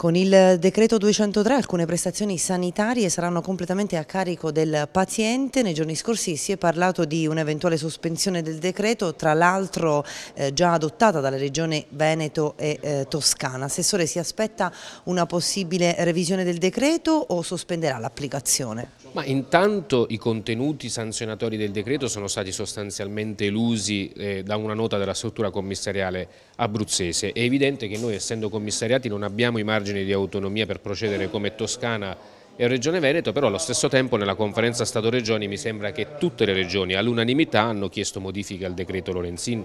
Con il decreto 203 alcune prestazioni sanitarie saranno completamente a carico del paziente. Nei giorni scorsi si è parlato di un'eventuale sospensione del decreto, tra l'altro eh, già adottata dalla regione Veneto e eh, Toscana. Assessore, si aspetta una possibile revisione del decreto o sospenderà l'applicazione? Ma intanto i contenuti sanzionatori del decreto sono stati sostanzialmente elusi eh, da una nota della struttura commissariale abruzzese. È evidente che noi essendo commissariati non abbiamo i margini margini di autonomia per procedere come Toscana e Regione Veneto, però allo stesso tempo nella conferenza Stato-Regioni mi sembra che tutte le regioni all'unanimità hanno chiesto modifiche al decreto Lorenzin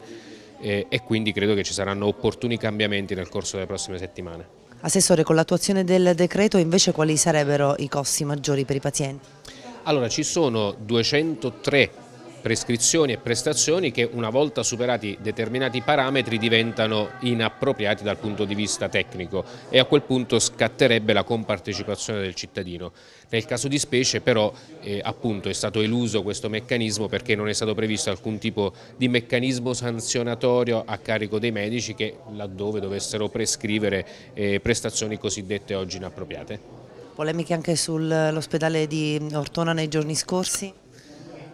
eh, e quindi credo che ci saranno opportuni cambiamenti nel corso delle prossime settimane. Assessore, con l'attuazione del decreto invece quali sarebbero i costi maggiori per i pazienti? Allora, ci sono 203 prescrizioni e prestazioni che una volta superati determinati parametri diventano inappropriati dal punto di vista tecnico e a quel punto scatterebbe la compartecipazione del cittadino. Nel caso di specie però eh, appunto è stato eluso questo meccanismo perché non è stato previsto alcun tipo di meccanismo sanzionatorio a carico dei medici che laddove dovessero prescrivere eh, prestazioni cosiddette oggi inappropriate polemiche anche sull'ospedale di Ortona nei giorni scorsi?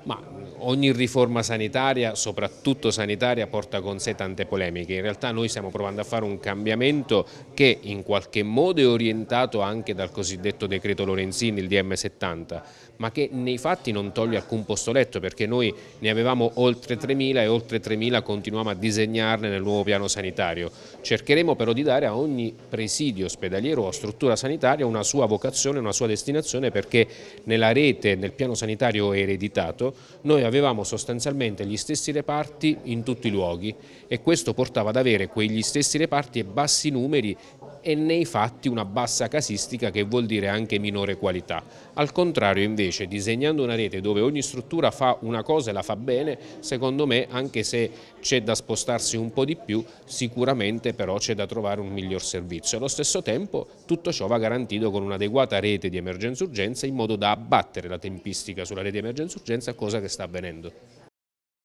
Ma ogni riforma sanitaria, soprattutto sanitaria, porta con sé tante polemiche. In realtà noi stiamo provando a fare un cambiamento che in qualche modo è orientato anche dal cosiddetto decreto Lorenzini, il DM70, ma che nei fatti non toglie alcun posto letto perché noi ne avevamo oltre 3.000 e oltre 3.000 continuiamo a disegnarne nel nuovo piano sanitario. Cercheremo però di dare a ogni presidio ospedaliero o struttura sanitaria una sua vocazione, una sua destinazione perché nella rete, nel piano sanitario ereditato, noi avevamo sostanzialmente gli stessi reparti in tutti i luoghi e questo portava ad avere quegli stessi reparti e bassi numeri e nei fatti una bassa casistica che vuol dire anche minore qualità. Al contrario invece disegnando una rete dove ogni struttura fa una cosa e la fa bene, secondo me anche se c'è da spostarsi un po' di più, sicuramente però c'è da trovare un miglior servizio. Allo stesso tempo tutto ciò va garantito con un'adeguata rete di emergenza-urgenza in modo da abbattere la tempistica sulla rete di emergenza-urgenza, cosa che sta avvenendo.